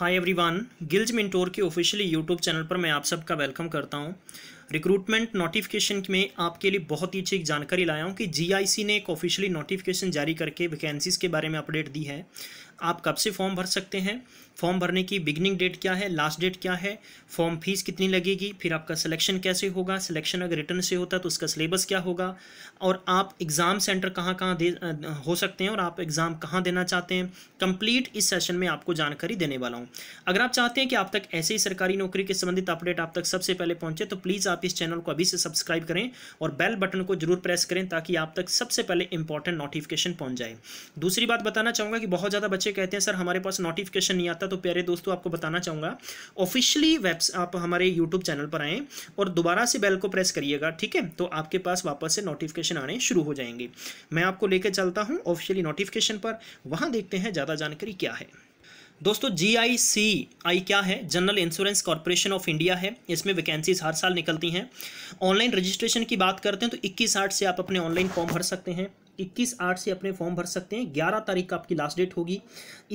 hi everyone गिल्ज मिंटोर के officially YouTube channel पर मैं आप सबका वेलकम करता हूं रिक्रूटमेंट नोटिफिकेशन में आपके लिए बहुत ही अच्छी एक जानकारी लाया हूं कि जीआईसी ने एक ऑफिशियली नोटिफिकेशन जारी करके वैकेंसीज़ के बारे में अपडेट दी है आप कब से फॉर्म भर सकते हैं फॉर्म भरने की बिगनिंग डेट क्या है लास्ट डेट क्या है फॉर्म फीस कितनी लगेगी फिर आपका सिलेक्शन कैसे होगा सिलेक्शन अगर रिटर्न से होता है तो उसका सिलेबस क्या होगा और आप एग्ज़ाम सेंटर कहाँ कहाँ दे हो सकते हैं और आप एग्ज़ाम कहाँ देना चाहते हैं कंप्लीट इस सेशन में आपको जानकारी देने वाला हूँ अगर आप चाहते हैं कि आप तक ऐसे ही सरकारी नौकरी के संबंधित अपडेट आप तक सबसे पहले पहुँचे तो प्लीज़ आप इस चैनल को अभी से सब्सक्राइब करें और बेल बटन को जरूर प्रेस करें ताकि आप तक सबसे पहले इंपॉर्टेंट नोटिफिकेशन पहुँच जाए दूसरी बात बताना चाहूँगा कि बहुत ज़्यादा बच्चे बच्चे कहते हैं सर हमारे पास नोटिफिकेशन नहीं आता तो प्यारे दोस्तों आपको बताना चाहूँगा ऑफिशियली वेब्स आप हमारे यूट्यूब चैनल पर आएँ और दोबारा से बेल को प्रेस करिएगा ठीक है तो आपके पास वापस से नोटिफिकेशन आने शुरू हो जाएंगे मैं आपको लेकर चलता हूँ ऑफिशियली नोटिफिकेशन पर वहाँ देखते हैं ज़्यादा जानकारी क्या है दोस्तों जी आई सी आई क्या है general insurance corporation of India है इसमें वैकेंसीज हर साल निकलती हैं ऑनलाइन रजिस्ट्रेशन की बात करते हैं तो इक्कीस आठ से आप अपने ऑनलाइन फॉर्म भर सकते हैं इक्कीस आठ से अपने फॉर्म भर सकते हैं ग्यारह तारीख का आपकी लास्ट डेट होगी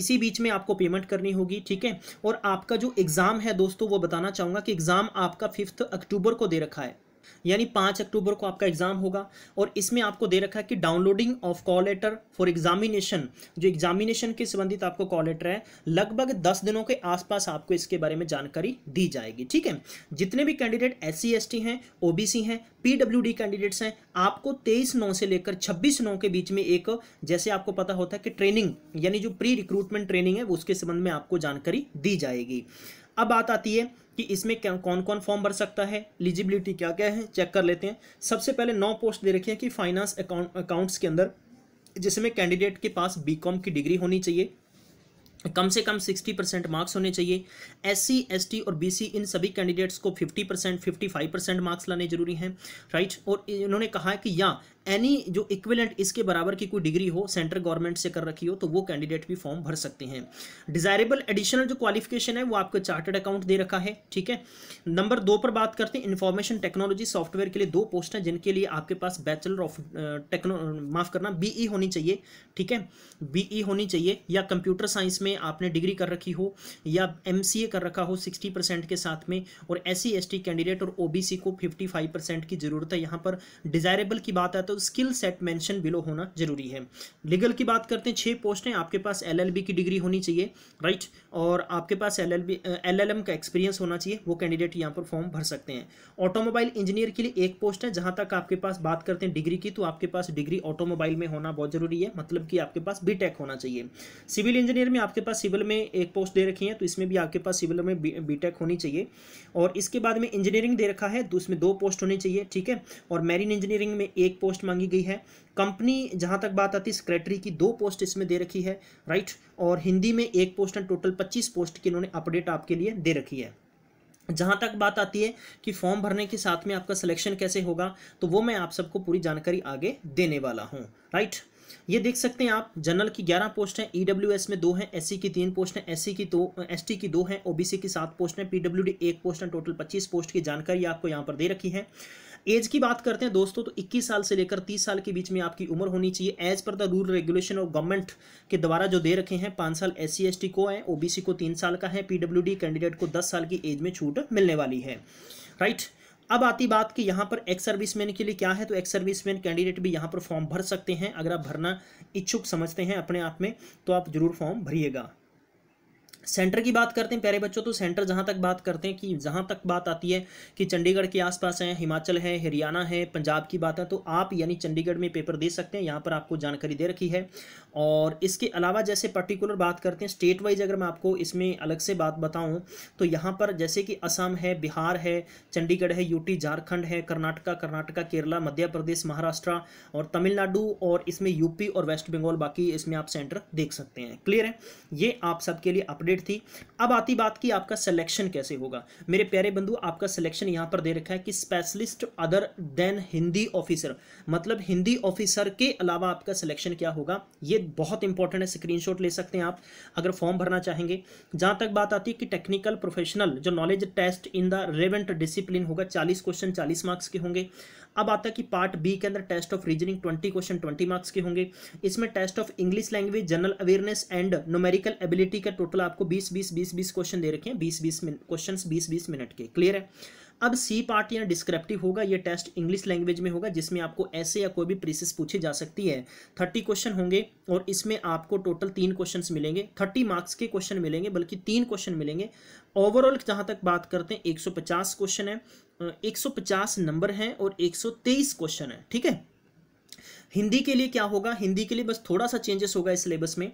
इसी बीच में आपको पेमेंट करनी होगी ठीक है और आपका जो एग्ज़ाम है दोस्तों वो बताना चाहूँगा कि एग्ज़ाम आपका फिफ्थ अक्टूबर को दे रखा है यानी पाँच अक्टूबर को आपका एग्जाम होगा और इसमें आपको दे रखा है कि downloading of call letter for examination जो एग्जामिनेशन के संबंधित आपको कॉल लेटर है लगभग दस दिनों के आसपास आपको इसके बारे में जानकारी दी जाएगी ठीक है जितने भी कैंडिडेट एस सी हैं ओ हैं पी कैंडिडेट्स हैं आपको तेईस नौ से लेकर छब्बीस नौ के बीच में एक जैसे आपको पता होता है कि ट्रेनिंग यानी जो प्री रिक्रूटमेंट ट्रेनिंग है उसके संबंध में आपको जानकारी दी जाएगी अब बात आती है कि इसमें क्या कौन कौन फॉर्म भर सकता है एलिजिबिलिटी क्या क्या है चेक कर लेते हैं सबसे पहले नौ पोस्ट दे रखी है कि फाइनेंस अकाउंट अकाउंट्स के अंदर जिसमें कैंडिडेट के पास कॉम की डिग्री होनी चाहिए कम से कम 60 परसेंट मार्क्स होने चाहिए एस सी एस टी और बी सी इन सभी कैंडिडेट्स को 50 परसेंट फिफ्टी मार्क्स लाने जरूरी हैं राइट और इन्होंने कहा है कि या एनी जो इक्विलेंट इसके बराबर की कोई डिग्री हो सेंट्रल गवर्नमेंट से कर रखी हो तो वो कैंडिडेट भी फॉर्म भर सकते हैं डिजायरेबल एडिशनल जो क्वालिफिकेशन है वो आपको चार्टर्ड अकाउंट दे रखा है ठीक है नंबर दो पर बात करते हैं इन्फॉर्मेशन टेक्नोलॉजी सॉफ्टवेयर के लिए दो पोस्ट हैं जिनके लिए आपके पास बैचलर ऑफ टेक्नो माफ करना बी e होनी चाहिए ठीक है बीई e होनी चाहिए या कंप्यूटर साइंस में आपने डिग्री कर रखी हो या एम कर रखा हो सिक्सटी परसेंट के साथ में और एस सी कैंडिडेट और ओ को फिफ्टी फाइव परसेंट की जरूरत है यहाँ पर डिजायरेबल की बात है तो तो स्किल सेट मेंशन बिलो होना जरूरी है लीगल की बात करते हैं छह पोस्ट हैं आपके पास एलएलबी की डिग्री होनी चाहिए राइट और आपके पास एलएलबी एलएलएम का एक्सपीरियंस होना चाहिए वो कैंडिडेट यहाँ पर फॉर्म भर सकते हैं ऑटोमोबाइल इंजीनियर के लिए एक पोस्ट है जहाँ तक आपके पास बात करते हैं डिग्री की तो आपके पास डिग्री ऑटोमोबाइल में होना बहुत जरूरी है मतलब कि आपके पास बी होना चाहिए सिविल इंजीनियर में आपके पास सिविल में एक पोस्ट दे रखी है तो इसमें भी आपके पास सिविल में बी होनी चाहिए और इसके बाद में इंजीनियरिंग दे रखा है तो उसमें दो पोस्ट होनी चाहिए ठीक है और मैरिन इंजीनियरिंग में एक पोस्ट मांगी गई है कंपनी जहां तक बात आती है सेक्रेटरी की दो पोस्ट इसमें दे रखी है राइट और हिंदी में एक पोस्ट एंड टोटल पच्चीस पोस्ट की इन्होंने अपडेट आपके लिए दे रखी है जहां तक बात आती है कि फॉर्म भरने के साथ में आपका सिलेक्शन कैसे होगा तो वो मैं आप सबको पूरी जानकारी आगे देने वाला हूँ राइट ये देख सकते हैं आप जनरल की ग्यारह पोस्ट है ईडब्ल्यू में दो हैं एससी की तीन पोस्ट हैं एससी की दो एसटी की दो हैं ओबीसी की सात पोस्ट हैं पीडब्ल्यूडी एक पोस्ट है टोटल पच्चीस पोस्ट की जानकारी आपको यहाँ पर दे रखी है एज की बात करते हैं दोस्तों तो 21 साल से लेकर 30 साल के बीच में आपकी उम्र होनी चाहिए as per the rule regulation of government के द्वारा जो दे रखे हैं पाँच साल एस सी को है ओबीसी को तीन साल का है पीडब्ल्यूडी कैंडिडेट को दस साल की एज में छूट मिलने वाली है राइट अब आती बात कि यहाँ पर एक्स सर्विसमैन के लिए क्या है तो एक्स सर्विसमैन कैंडिडेट भी यहाँ पर फॉर्म भर सकते हैं अगर आप भरना इच्छुक समझते हैं अपने आप में तो आप जरूर फॉर्म भरिएगा सेंटर की बात करते हैं प्यारे बच्चों तो सेंटर जहाँ तक बात करते हैं कि जहाँ तक बात आती है कि चंडीगढ़ के आसपास है हिमाचल है हरियाणा है पंजाब की बात है तो आप यानी चंडीगढ़ में पेपर दे सकते हैं यहाँ पर आपको जानकारी दे रखी है और इसके अलावा जैसे पर्टिकुलर बात करते हैं स्टेट वाइज अगर मैं आपको इसमें अलग से बात बताऊँ तो यहाँ पर जैसे कि असम है बिहार है चंडीगढ़ है यूटी झारखंड है कर्नाटका कर्नाटका केरला मध्य प्रदेश महाराष्ट्र और तमिलनाडु और इसमें यूपी और वेस्ट बंगाल बाकी इसमें आप सेंटर देख सकते हैं क्लियर है ये आप सबके लिए अपडेट कैंडिडेट थी अब आती बात की आपका सिलेक्शन कैसे होगा मेरे प्यारे बंधु आपका सिलेक्शन यहाँ पर दे रखा है कि specialist other than Hindi officer मतलब हिंदी ऑफिसर के अलावा आपका सिलेक्शन क्या होगा ये बहुत इंपॉर्टेंट है स्क्रीनशॉट ले सकते हैं आप अगर फॉर्म भरना चाहेंगे जहाँ तक बात आती है कि टेक्निकल प्रोफेशनल जो knowledge test in the relevant discipline होगा चालीस क्वेश्चन चालीस मार्क्स के होंगे अब आता है कि पार्ट बी के अंदर test of reasoning twenty question twenty marks के होंगे इसमें test of English language general awareness and numerical ability का टोटल आपको बीस बीस बीस बीस क्वेश्चन दे रखे हैं बीस 20 क्वेश्चन बीस बीस मिनट के क्लियर है अब सी पार्ट या डिस्क्रिप्टिव होगा ये टेस्ट इंग्लिश लैंग्वेज में होगा जिसमें आपको ऐसे या कोई भी प्रीसेस पूछी जा सकती है थर्टी क्वेश्चन होंगे और इसमें आपको टोटल तीन क्वेश्चन मिलेंगे थर्टी मार्क्स के क्वेश्चन मिलेंगे बल्कि तीन क्वेश्चन मिलेंगे ओवरऑल जहाँ तक बात करते हैं एक क्वेश्चन है एक नंबर हैं और एक क्वेश्चन है ठीक है हिंदी के लिए क्या होगा हिंदी के लिए बस थोड़ा सा चेंजेस होगा इस सिलेबस में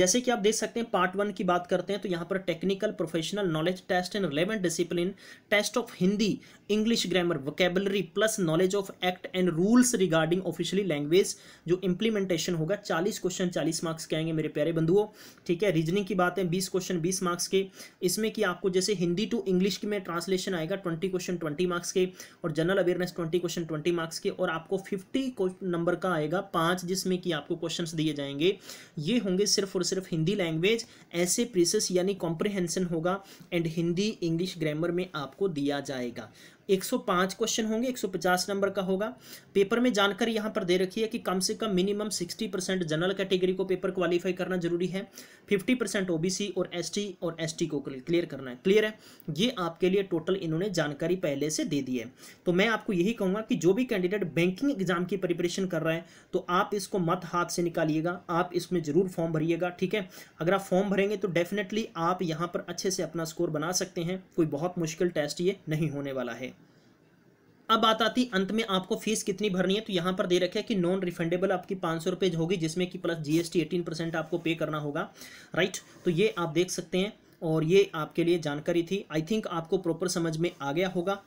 जैसे कि आप देख सकते हैं पार्ट वन की बात करते हैं तो यहाँ पर technical professional knowledge test and relevant discipline test of Hindi English grammar vocabulary plus knowledge of act and rules regarding officially language जो इंप्लीमेंटेशन होगा चालीस क्वेश्चन चालीस मार्क्स के आएंगे मेरे प्यारे बंधुओं ठीक है रीजनिंग की बात है बीस क्वेश्चन बीस मार्क्स के इसमें कि आपको जैसे हिंदी टू इंग्लिश में ट्रांसलेशन आएगा ट्वेंटी क्वेश्चन ट्वेंटी मार्क्स के और general awareness twenty question twenty marks के और आपको फिफ्टी नंबर का का आएगा पांच जिसमें कि आपको क्वेश्चंस दिए जाएंगे ये होंगे सिर्फ और सिर्फ हिंदी लैंग्वेज ऐसे प्रीसेस यानी कॉम्प्रिहेंसन होगा एंड हिंदी इंग्लिश ग्रामर में आपको दिया जाएगा 105 क्वेश्चन होंगे 150 नंबर का होगा पेपर में जानकारी यहाँ पर दे रखी है कि कम से कम मिनिमम 60 परसेंट जनरल कैटेगरी को पेपर क्वालिफाई करना जरूरी है 50 परसेंट ओ और एसटी और एसटी को क्लियर करना है क्लियर है ये आपके लिए टोटल इन्होंने जानकारी पहले से दे दी है तो मैं आपको यही कहूँगा कि जो भी कैंडिडेट बैंकिंग एग्जाम की प्रिपरेशन कर रहा है तो आप इसको मत हाथ से निकालिएगा आप इसमें ज़रूर फॉर्म भरिएगा ठीक है अगर आप फॉर्म भरेंगे तो डेफिनेटली आप यहाँ पर अच्छे से अपना स्कोर बना सकते हैं कोई बहुत मुश्किल टेस्ट ये नहीं होने वाला है अब बात आती अंत में आपको फीस कितनी भरनी है तो यहाँ पर दे रखे है कि नॉन रिफंडेबल आपकी पाँच सौ रुपये होगी जिसमें कि प्लस जीएसटी एटीन परसेंट आपको पे करना होगा राइट तो ये आप देख सकते हैं और ये आपके लिए जानकारी थी आई थिंक आपको प्रॉपर समझ में आ गया होगा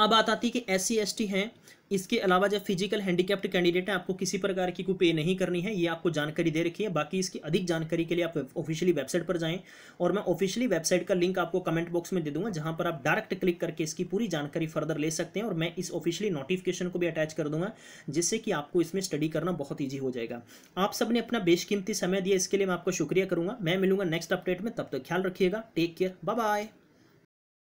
अब बात आती है कि एस सी एस टी हैं इसके अलावा जब फिजिकल हैंडीकैप्ड कैंडिडेट हैं आपको किसी प्रकार की कोई पे नहीं करनी है ये आपको जानकारी दे रखी है बाकी इसकी अधिक जानकारी के लिए आप ऑफिशियली वेबसाइट पर जाएं और मैं ऑफिशियली वेबसाइट का लिंक आपको कमेंट बॉक्स में दे दूंगा जहां पर आप डायरेक्ट क्लिक करके इसकी पूरी जानकारी फर्दर ले सकते हैं और मैं इस ऑफिशियली नोटिफिकेशन को भी अटैच कर दूंगा जिससे कि आपको इसमें स्टडी करना बहुत ईजी हो जाएगा आप सबने अपना बेशकीमती समय दिया इसके लिए मैं आपको शुक्रिया करूँगा मैं मिलूंगा नेक्स्ट अपडेट में तब तक ख्याल रखिएगा टेक केयर बाय